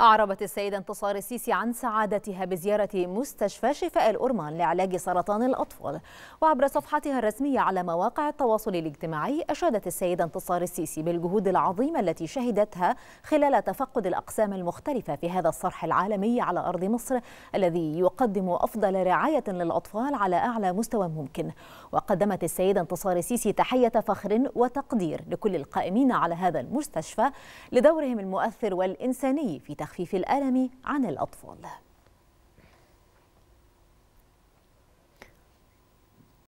أعربت السيدة انتصار السيسي عن سعادتها بزيارة مستشفى شفاء الأورمان لعلاج سرطان الأطفال وعبر صفحتها الرسمية على مواقع التواصل الاجتماعي أشادت السيدة انتصار السيسي بالجهود العظيمة التي شهدتها خلال تفقد الأقسام المختلفة في هذا الصرح العالمي على أرض مصر الذي يقدم أفضل رعاية للأطفال على أعلى مستوى ممكن وقدمت السيدة انتصار السيسي تحية فخر وتقدير لكل القائمين على هذا المستشفى لدورهم المؤثر والإنساني في لتخفيف الألم عن الأطفال